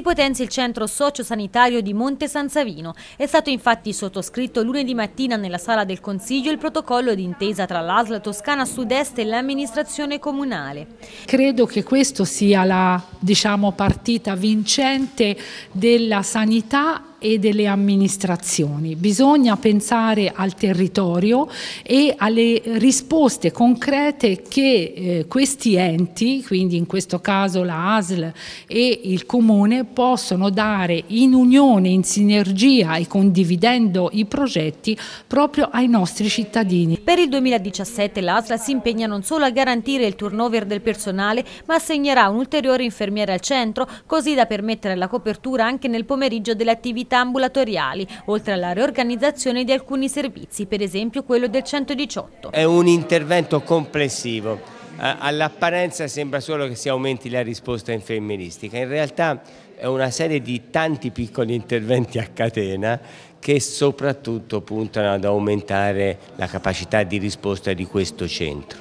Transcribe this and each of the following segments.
si potenzia il centro sociosanitario di Monte San Savino. È stato infatti sottoscritto lunedì mattina nella sala del Consiglio il protocollo d'intesa tra l'ASL Toscana Sud-Est e l'amministrazione comunale. Credo che questa sia la diciamo, partita vincente della sanità e delle amministrazioni. Bisogna pensare al territorio e alle risposte concrete che eh, questi enti, quindi in questo caso la ASL e il Comune, possono dare in unione, in sinergia e condividendo i progetti proprio ai nostri cittadini. Per il 2017 l'ASL si impegna non solo a garantire il turnover del personale, ma assegnerà un'ulteriore infermiere al centro, così da permettere la copertura anche nel pomeriggio delle attività attività ambulatoriali, oltre alla riorganizzazione di alcuni servizi, per esempio quello del 118. È un intervento complessivo. All'apparenza sembra solo che si aumenti la risposta infermieristica, in realtà è una serie di tanti piccoli interventi a catena che soprattutto puntano ad aumentare la capacità di risposta di questo centro.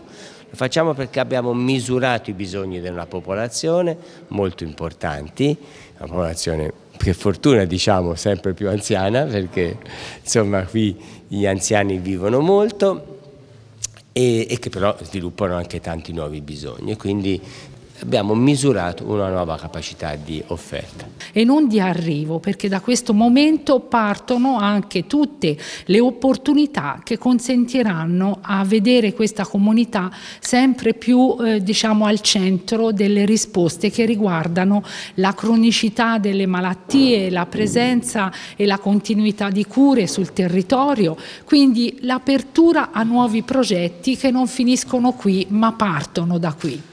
Lo facciamo perché abbiamo misurato i bisogni di una popolazione, molto importanti, una popolazione per fortuna diciamo sempre più anziana perché insomma qui gli anziani vivono molto e, e che però sviluppano anche tanti nuovi bisogni quindi abbiamo misurato una nuova capacità di offerta. E non di arrivo, perché da questo momento partono anche tutte le opportunità che consentiranno a vedere questa comunità sempre più eh, diciamo, al centro delle risposte che riguardano la cronicità delle malattie, la presenza e la continuità di cure sul territorio, quindi l'apertura a nuovi progetti che non finiscono qui ma partono da qui.